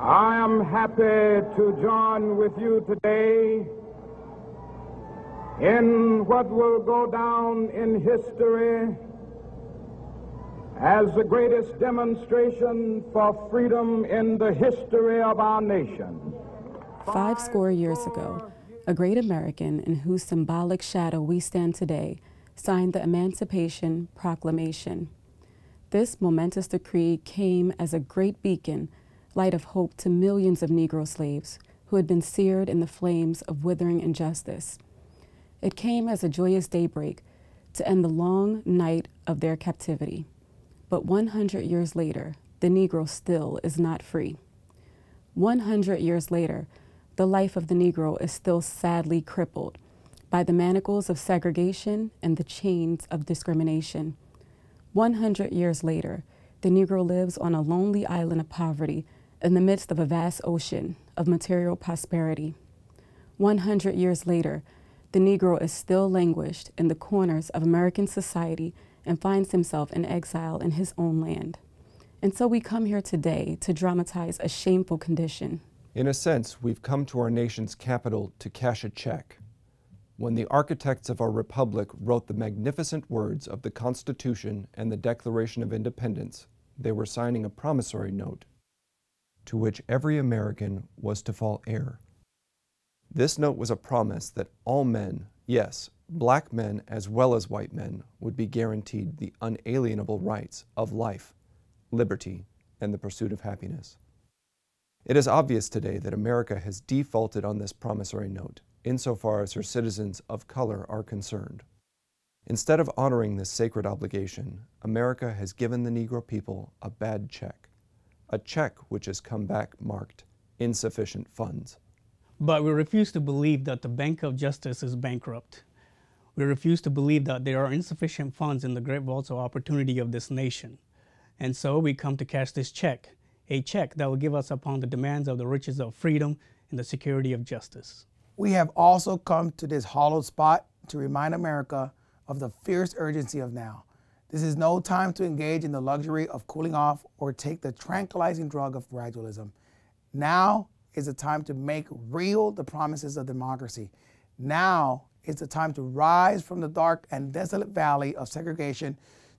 I am happy to join with you today in what will go down in history as the greatest demonstration for freedom in the history of our nation. Five score years ago, a great American in whose symbolic shadow we stand today signed the Emancipation Proclamation. This momentous decree came as a great beacon light of hope to millions of Negro slaves who had been seared in the flames of withering injustice. It came as a joyous daybreak to end the long night of their captivity. But 100 years later, the Negro still is not free. 100 years later, the life of the Negro is still sadly crippled by the manacles of segregation and the chains of discrimination. 100 years later, the Negro lives on a lonely island of poverty in the midst of a vast ocean of material prosperity. 100 years later, the Negro is still languished in the corners of American society and finds himself in exile in his own land. And so we come here today to dramatize a shameful condition. In a sense, we've come to our nation's capital to cash a check. When the architects of our republic wrote the magnificent words of the Constitution and the Declaration of Independence, they were signing a promissory note to which every American was to fall heir. This note was a promise that all men, yes, black men as well as white men, would be guaranteed the unalienable rights of life, liberty, and the pursuit of happiness. It is obvious today that America has defaulted on this promissory note insofar as her citizens of color are concerned. Instead of honoring this sacred obligation, America has given the Negro people a bad check a check which has come back marked insufficient funds. But we refuse to believe that the Bank of Justice is bankrupt. We refuse to believe that there are insufficient funds in the great vaults of opportunity of this nation. And so we come to cash this check, a check that will give us upon the demands of the riches of freedom and the security of justice. We have also come to this hollow spot to remind America of the fierce urgency of now. This is no time to engage in the luxury of cooling off or take the tranquilizing drug of gradualism. Now is the time to make real the promises of democracy. Now is the time to rise from the dark and desolate valley of segregation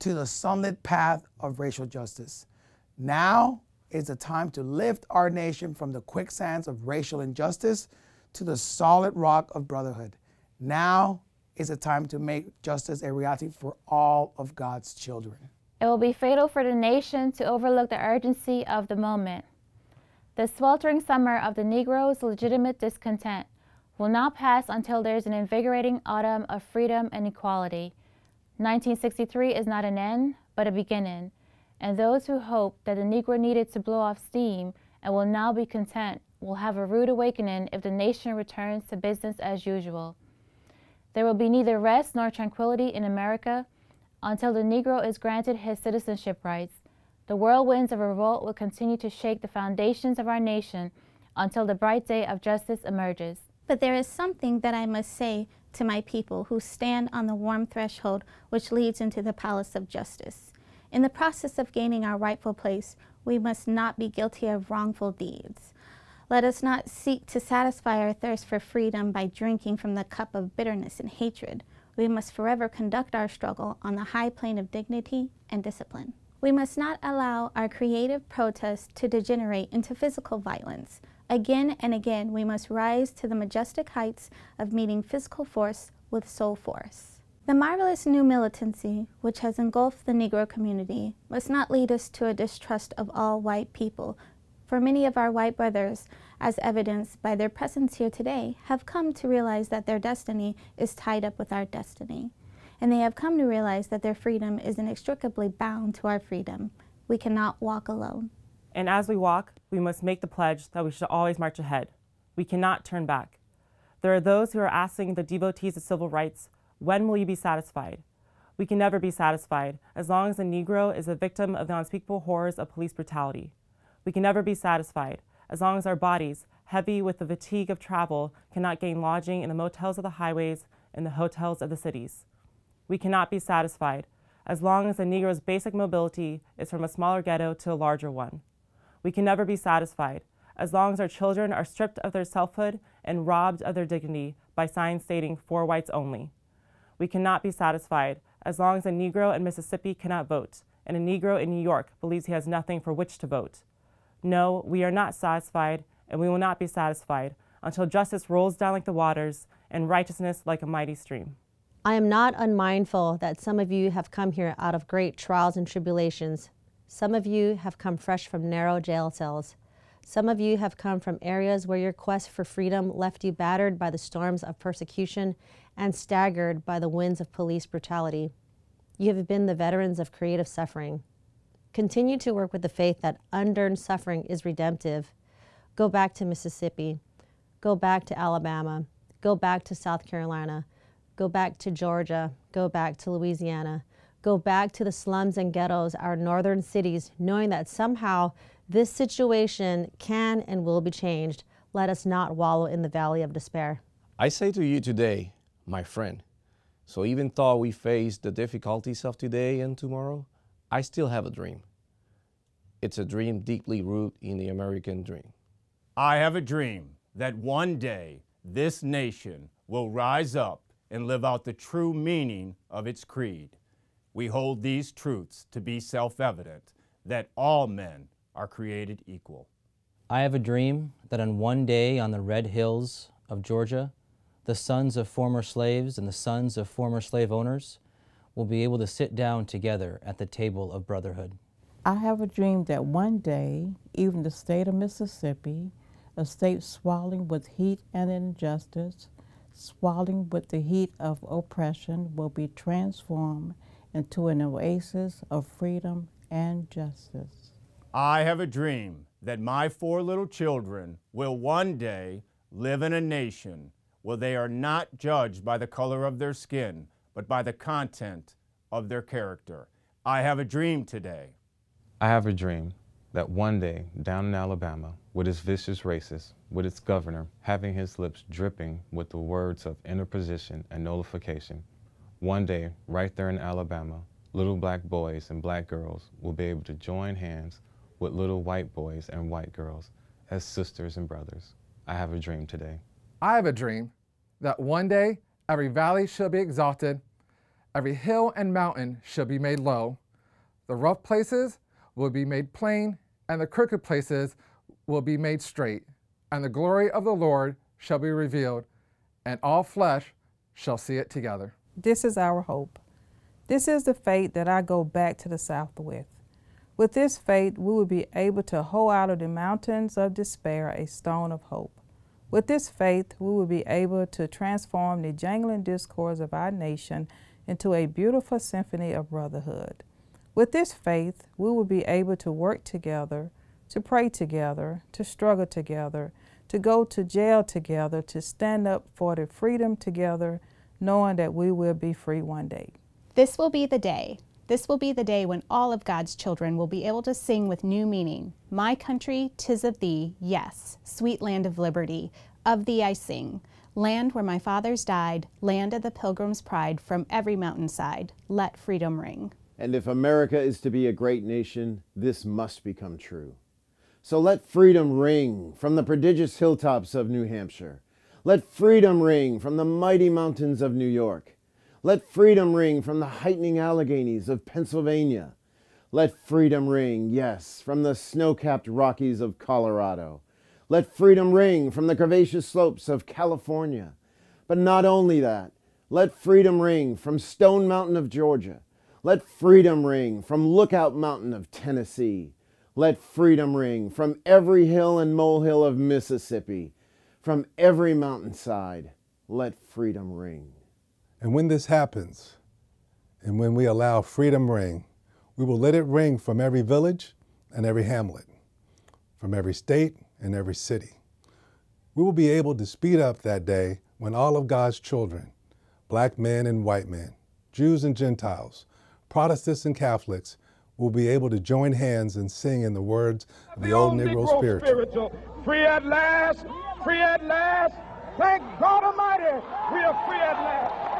to the sunlit path of racial justice. Now is the time to lift our nation from the quicksands of racial injustice to the solid rock of brotherhood. Now is a time to make justice a reality for all of God's children. It will be fatal for the nation to overlook the urgency of the moment. The sweltering summer of the Negro's legitimate discontent will not pass until there's an invigorating autumn of freedom and equality. 1963 is not an end, but a beginning, and those who hope that the Negro needed to blow off steam and will now be content will have a rude awakening if the nation returns to business as usual. There will be neither rest nor tranquility in America until the Negro is granted his citizenship rights. The whirlwinds of revolt will continue to shake the foundations of our nation until the bright day of justice emerges. But there is something that I must say to my people who stand on the warm threshold which leads into the palace of justice. In the process of gaining our rightful place, we must not be guilty of wrongful deeds. Let us not seek to satisfy our thirst for freedom by drinking from the cup of bitterness and hatred. We must forever conduct our struggle on the high plane of dignity and discipline. We must not allow our creative protest to degenerate into physical violence. Again and again, we must rise to the majestic heights of meeting physical force with soul force. The marvelous new militancy, which has engulfed the Negro community, must not lead us to a distrust of all white people for many of our white brothers, as evidenced by their presence here today, have come to realize that their destiny is tied up with our destiny. And they have come to realize that their freedom is inextricably bound to our freedom. We cannot walk alone. And as we walk, we must make the pledge that we should always march ahead. We cannot turn back. There are those who are asking the devotees of civil rights, when will you be satisfied? We can never be satisfied as long as a Negro is a victim of the unspeakable horrors of police brutality. We can never be satisfied, as long as our bodies, heavy with the fatigue of travel, cannot gain lodging in the motels of the highways and the hotels of the cities. We cannot be satisfied, as long as a Negro's basic mobility is from a smaller ghetto to a larger one. We can never be satisfied, as long as our children are stripped of their selfhood and robbed of their dignity by signs stating for whites only. We cannot be satisfied as long as a Negro in Mississippi cannot vote and a Negro in New York believes he has nothing for which to vote. No, we are not satisfied, and we will not be satisfied until justice rolls down like the waters and righteousness like a mighty stream. I am not unmindful that some of you have come here out of great trials and tribulations. Some of you have come fresh from narrow jail cells. Some of you have come from areas where your quest for freedom left you battered by the storms of persecution and staggered by the winds of police brutality. You have been the veterans of creative suffering. Continue to work with the faith that unlearned suffering is redemptive. Go back to Mississippi. Go back to Alabama. Go back to South Carolina. Go back to Georgia. Go back to Louisiana. Go back to the slums and ghettos, our northern cities, knowing that somehow this situation can and will be changed. Let us not wallow in the valley of despair. I say to you today, my friend, so even though we face the difficulties of today and tomorrow, I still have a dream. It's a dream deeply rooted in the American dream. I have a dream that one day this nation will rise up and live out the true meaning of its creed. We hold these truths to be self evident that all men are created equal. I have a dream that on one day on the red hills of Georgia, the sons of former slaves and the sons of former slave owners will be able to sit down together at the table of brotherhood. I have a dream that one day, even the state of Mississippi, a state swallowing with heat and injustice, swallowing with the heat of oppression, will be transformed into an oasis of freedom and justice. I have a dream that my four little children will one day live in a nation where they are not judged by the color of their skin, but by the content of their character. I have a dream today I have a dream that one day, down in Alabama, with its vicious racist, with its governor having his lips dripping with the words of interposition and nullification, one day, right there in Alabama, little black boys and black girls will be able to join hands with little white boys and white girls as sisters and brothers. I have a dream today. I have a dream that one day every valley shall be exalted, every hill and mountain shall be made low, the rough places will be made plain, and the crooked places will be made straight, and the glory of the Lord shall be revealed, and all flesh shall see it together. This is our hope. This is the faith that I go back to the south with. With this faith, we will be able to hoe out of the mountains of despair a stone of hope. With this faith, we will be able to transform the jangling discords of our nation into a beautiful symphony of brotherhood. With this faith, we will be able to work together, to pray together, to struggle together, to go to jail together, to stand up for the freedom together, knowing that we will be free one day. This will be the day. This will be the day when all of God's children will be able to sing with new meaning. My country, tis of thee, yes, sweet land of liberty, of thee I sing. Land where my fathers died, land of the pilgrim's pride, from every mountainside, let freedom ring. And if America is to be a great nation, this must become true. So let freedom ring from the prodigious hilltops of New Hampshire. Let freedom ring from the mighty mountains of New York. Let freedom ring from the heightening Alleghanies of Pennsylvania. Let freedom ring, yes, from the snow capped Rockies of Colorado. Let freedom ring from the curvaceous slopes of California. But not only that, let freedom ring from Stone Mountain of Georgia let freedom ring from Lookout Mountain of Tennessee. Let freedom ring from every hill and molehill of Mississippi. From every mountainside, let freedom ring. And when this happens, and when we allow freedom ring, we will let it ring from every village and every hamlet, from every state and every city. We will be able to speed up that day when all of God's children, black men and white men, Jews and Gentiles, Protestants and Catholics will be able to join hands and sing in the words of the, the old, old Negro, Negro spiritual. spiritual. Free at last, free at last. Thank God Almighty, we are free at last.